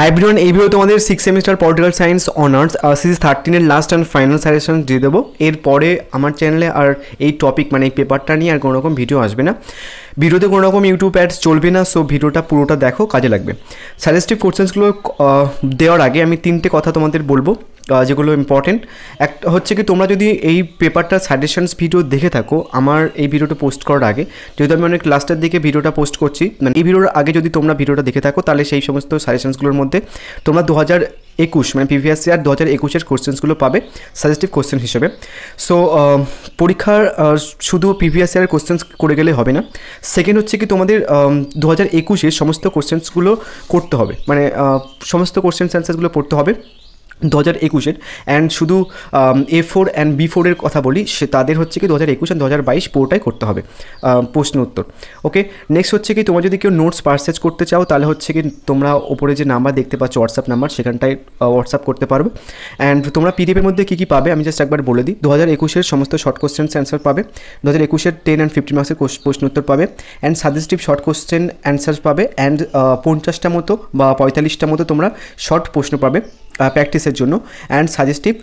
হাইব্রিডন এই ভিডিও তোমাদের six semester political science honours সিজ থার্টিনের লাস্ট অ্যান্ড ফাইনাল সাজেশন দিয়ে দেবো এরপরে আমার চ্যানেলে আর এই টপিক মানে এই পেপারটা নিয়ে আর কোনোরকম ভিডিও আসবে না ভিডিওতে কোনো রকম ইউটিউব অ্যাডস চলবে না সো ভিডিওটা পুরোটা দেখো কাজে লাগবে সাজেস্টিভ কোশ্চেন্সগুলো দেওয়ার আগে আমি তিনটে কথা তোমাদের বলবো যেগুলো ইম্পর্টেন্ট একটা হচ্ছে কি তোমরা যদি এই পেপারটা সাজেশনস ভিডিও দেখে থাকো আমার এই ভিডিওটা পোস্ট করার আগে যেহেতু আমি অনেক লাস্টের দিকে ভিডিওটা পোস্ট করছি মানে এই ভিডিওর আগে যদি তোমরা ভিডিওটা দেখে থাকো তাহলে সেই সমস্ত সাজেশনসগুলোর মধ্যে তোমরা দু একুশ মানে প্রিভিয়াস ইয়ার দু হাজার একুশের কোশ্চেন্সগুলো পাবে সাজেস্টিভ কোশ্চেন হিসেবে সো পরীক্ষার শুধু প্রিভিয়াস ইয়ারের কোশ্চেন্স করে গেলে হবে না সেকেন্ড হচ্ছে কি তোমাদের দু হাজার একুশের সমস্ত কোশ্চেন্সগুলো করতে হবে মানে সমস্ত কোশ্চেন্স অ্যান্সারগুলো পড়তে হবে দু হাজার একুশের অ্যান্ড শুধু এ ফোর অ্যান্ড বি ফোরের কথা বলি সে তাদের হচ্ছে কি দু হাজার একুশ অ্যান্ড দু হাজার বাইশ পুরোটাই করতে হবে প্রশ্ন উত্তর ওকে নেক্সট হচ্ছে কি তোমার যদি কেউ নোটস পার্সেজ করতে চাও তাহলে হচ্ছে কি তোমরা ওপরে যে নাম্বার দেখতে পাচ্ছ হোয়াটসঅ্যাপ নাম্বার সেখানটায় হোয়াটসঅ্যাপ করতে পারবে অ্যান্ড তোমরা পিডিএফের মধ্যে কী কী পাবে আমি জাস্ট একবার বলে দিই দু হাজার একুশের সমস্ত শর্ট কোশ্চেন অ্যান্সার পাবে দু হাজার একুশের টেন অ্যান্ড ফিফটি মার্কসের প্রশ্ন উত্তর পাবে and suggestive short question answer পাবে অ্যান্ড পঞ্চাশটা মতো বা পঁয়তাল্লিশটা মতো তোমরা শর্ট প্রশ্ন পাবে প্র্যাকটিসের জন্য and suggestive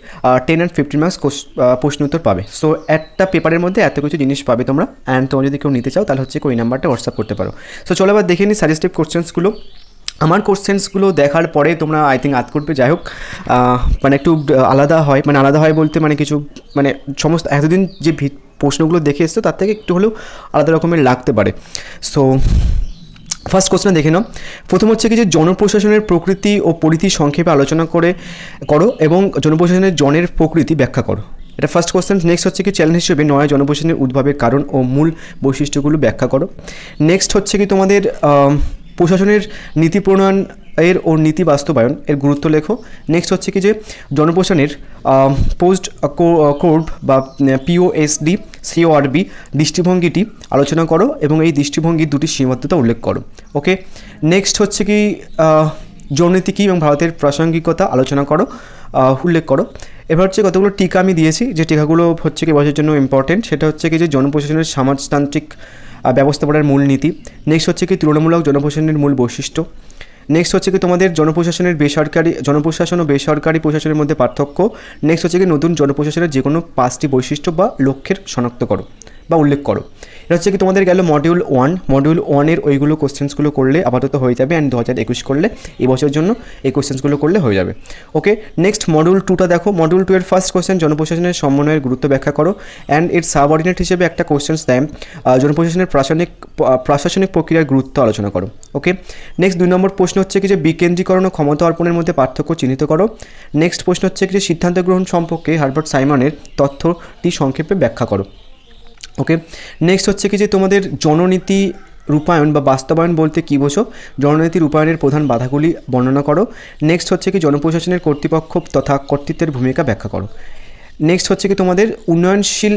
ten and fifteen marks প্রশ্ন উত্তর পাবে সো একটা পেপারের মধ্যে এত কিছু জিনিস পাবে তোমরা অ্যান্ড তোমরা যদি কেউ নিতে চাও তাহলে হচ্ছে ওই নাম্বারটা হোয়াটসঅ্যাপ করতে পারো সো চলো আবার দেখে নিই সাজেস্টিভ কোশ্চেন্সগুলো আমার কোশ্চেন্সগুলো দেখার পরে তোমরা আই থিঙ্ক আত করবে যাই হোক মানে একটু আলাদা হয় মানে আলাদা হয় বলতে মানে কিছু মানে সমস্ত এতদিন যে প্রশ্নগুলো দেখে এসছো তার থেকে একটু হলেও আলাদা রকমের লাগতে পারে সো ফার্স্ট কোশ্চেন দেখে নাও প্রথম হচ্ছে কি যে জনপ্রশাসনের প্রকৃতি ও পরিধি সংক্ষেপে আলোচনা করে করো এবং জনপ্রশাসনের জনের প্রকৃতি ব্যাখ্যা করো এটা ফার্স্ট কোশ্চেন নেক্সট হচ্ছে কি চ্যালেঞ্জ হিসেবে নয়া জনপ্রশাসনের উদ্ভবের কারণ ও মূল বৈশিষ্ট্যগুলো ব্যাখ্যা করো নেক্সট হচ্ছে কি তোমাদের প্রশাসনের নীতি প্রণয়ন এর ও নীতি বাস্তবায়ন এর গুরুত্ব লেখো নেক্সট হচ্ছে কি যে জনপোষণের পোস্ট কোড বা পিওএসডি সিওআরবি দৃষ্টিভঙ্গিটি আলোচনা করো এবং এই দৃষ্টিভঙ্গির দুটি সীমাবদ্ধতা উল্লেখ করো ওকে নেক্সট হচ্ছে কি জননীতি কী এবং ভারতের প্রাসঙ্গিকতা আলোচনা করো উল্লেখ করো এবার হচ্ছে কতগুলো টিকা আমি দিয়েছি যে টিকাগুলো হচ্ছে কি বছরের জন্য ইম্পর্টেন্ট সেটা হচ্ছে কি যে জনপ্রশাসনের সমাজতান্ত্রিক ব্যবস্থাপনার মূলনীতি নেক্সট হচ্ছে কি তুলনামূলক জনপ্রশাসনের মূল বৈশিষ্ট্য নেক্সট হচ্ছে কি তোমাদের জনপ্রশাসনের বেসরকারি জনপ্রশাসন ও বেসরকারি প্রশাসনের মধ্যে পার্থক্য নেক্সট হচ্ছে কি নতুন জনপ্রশাসনের যে কোনো পাঁচটি বৈশিষ্ট্য বা লক্ষ্যের শনাক্ত করো বা উল্লেখ করো এটা হচ্ছে কি তোমাদের গেল মডিউল ওয়ান মডিউল ওয়ানের ওইগুলো কোশ্চেন্সগুলো করলে আপাতত হয়ে যাবে অ্যান্ড দু হাজার একুশ করলে এবছর জন্য এই কোশ্চেন্সগুলো করলে হয়ে যাবে ওকে নেক্সট মডিউল টুটা দেখো মডিউল টু এর ফার্স্ট কোশ্চেন জনপ্রশাসনের সমন্বয়ের গুরুত্ব ব্যাখ্যা করো অ্যান্ড এর সাবঅর্ডিনেট হিসেবে একটা কোশ্চেন্স দেয় জনপ্রশাসনের প্রাসনিক প্রশাসনিক প্রক্রিয়ার গুরুত্ব আলোচনা করো ওকে নেক্সট দুই নম্বর প্রশ্ন হচ্ছে কি যে বিকেন্দ্রীকরণ ও ক্ষমতা অর্পণের মধ্যে পার্থক্য চিহ্নিত করো নেক্সট প্রশ্ন হচ্ছে কি যে সিদ্ধান্ত গ্রহণ সম্পর্কে হার্বার্ট সাইমনের তথ্যটি সংক্ষেপে ব্যাখ্যা করো ওকে নেক্সট হচ্ছে কি যে তোমাদের জননীতি রূপায়ণ বা বাস্তবায়ন বলতে কী বোঝো জননীতি রূপায়ণের প্রধান বাধাগুলি বর্ণনা করো নেক্সট হচ্ছে কি জনপ্রশাসনের কর্তৃপক্ষ তথা কর্তৃত্বের ভূমিকা ব্যাখ্যা করো নেক্সট হচ্ছে কি তোমাদের উন্নয়নশীল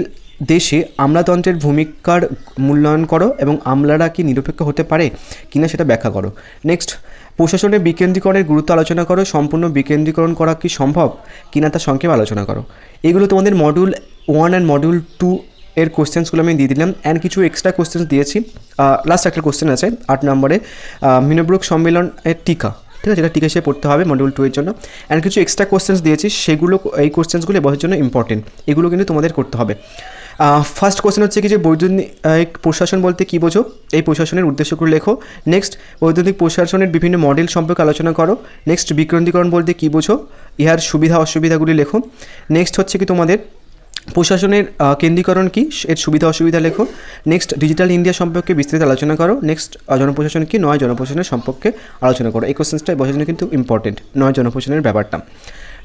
দেশে আমলাতন্ত্রের ভূমিকার মূল্যায়ন করো এবং আমলারা কি নিরপেক্ষ হতে পারে কিনা সেটা ব্যাখ্যা করো নেক্সট প্রশাসনের বিকেন্দ্রীকরণের গুরুত্ব আলোচনা করো সম্পূর্ণ বিকেন্দ্রীকরণ করা কি সম্ভব কিনা তা সংক্ষেপে আলোচনা করো এগুলো তোমাদের module one and module two এর কোশ্চেন্সগুলো আমি দিয়ে দিলাম অ্যান্ড কিছু এক্সট্রা কোশ্চেন্স দিয়েছি লাস্ট একটা কোশ্চেন আছে আট নম্বরে মিনব্রুক সম্মেলনের টিকা ঠিক আছে এটা টিকা হিসেবে পড়তে হবে মডিউল টু এর জন্য অ্যান্ড কিছু এক্সট্রা কোশ্চেন্স দিয়েছি সেগুলো এই কোশ্চেন্সগুলো এবছর জন্য ইম্পর্টেন্ট এগুলো কিন্তু তোমাদের করতে হবে ফার্স্ট কোশ্চেন হচ্ছে কি যে বৈদ্যুতিক প্রশাসন বলতে কী বোঝো এই প্রশাসনের উদ্দেশ্যগুলো লেখো নেক্সট বৈদ্যুতিক প্রশাসনের বিভিন্ন মডেল সম্পর্কে আলোচনা করো নেক্সট বিক্রন্দীকরণ বলতে কী বোঝো ইহার সুবিধা অসুবিধাগুলি লেখো নেক্সট হচ্ছে কি তোমাদের প্রশাসনের কেন্দ্রীকরণ কি এর সুবিধা অসুবিধা লেখো নেক্সট ডিজিটাল ইন্ডিয়া সম্পর্কে বিস্তারিত আলোচনা করো নেক্সট জনপ্রশাসন কি নয় জনপ্রশাসনের সম্পর্কে আলোচনা করো এই কোশ্চেন্সটা বসার জন্য কিন্তু ইম্পর্টেন্ট নয় জনপ্রশাসনের ব্যাপারটা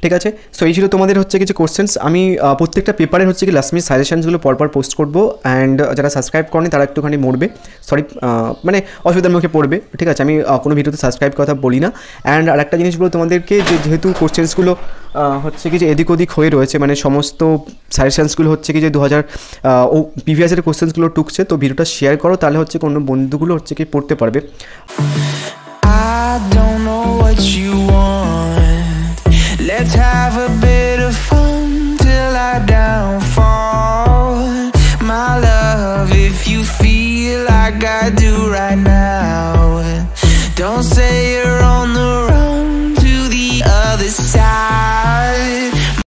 ঠিক আছে সো এই ছিল তোমাদের হচ্ছে কিছু কোশ্চেন্স আমি প্রত্যেকটা পেপারের হচ্ছে কি লাস্টমি সাজেশনসগুলো পরপর পোস্ট করবো অ্যান্ড যারা সাবস্ক্রাইব করেনি তারা একটুখানি মরবে সরি মানে অসুবিধার মুখে পড়বে ঠিক আছে আমি কোনো ভিডিওতে সাবস্ক্রাইব কথা বলি না অ্যান্ড আর একটা জিনিসগুলো তোমাদেরকে যে যেহেতু কোশ্চেন্সগুলো হচ্ছে কি যে এদিক ওদিক হয়ে রয়েছে মানে সমস্ত সাজেশনসগুলো হচ্ছে কি যে দু হাজার ও পিভিএসের কোশ্চেন্সগুলো টুকছে তো ভিডিওটা শেয়ার করো তাহলে হচ্ছে কোনো বন্ধুগুলো হচ্ছে কি পড়তে পারবে I do right